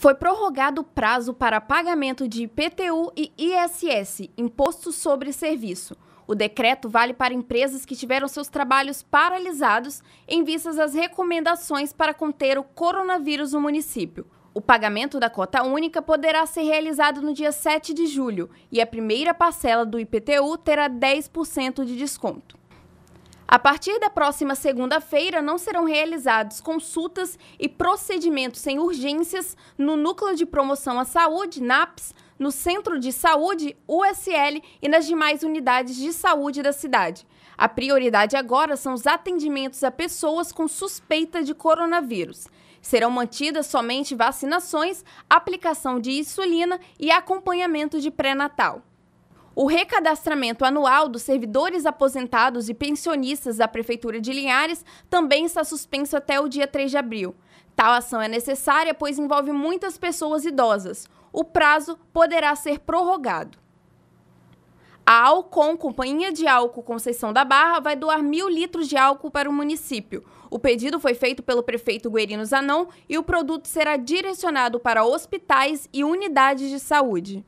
Foi prorrogado o prazo para pagamento de IPTU e ISS, Imposto sobre Serviço. O decreto vale para empresas que tiveram seus trabalhos paralisados em vistas às recomendações para conter o coronavírus no município. O pagamento da cota única poderá ser realizado no dia 7 de julho e a primeira parcela do IPTU terá 10% de desconto. A partir da próxima segunda-feira, não serão realizados consultas e procedimentos sem urgências no Núcleo de Promoção à Saúde, NAPS, no Centro de Saúde, USL e nas demais unidades de saúde da cidade. A prioridade agora são os atendimentos a pessoas com suspeita de coronavírus. Serão mantidas somente vacinações, aplicação de insulina e acompanhamento de pré-natal. O recadastramento anual dos servidores aposentados e pensionistas da Prefeitura de Linhares também está suspenso até o dia 3 de abril. Tal ação é necessária pois envolve muitas pessoas idosas. O prazo poderá ser prorrogado. A Alcon, Companhia de Álcool Conceição da Barra, vai doar mil litros de álcool para o município. O pedido foi feito pelo prefeito Guerino Zanon e o produto será direcionado para hospitais e unidades de saúde.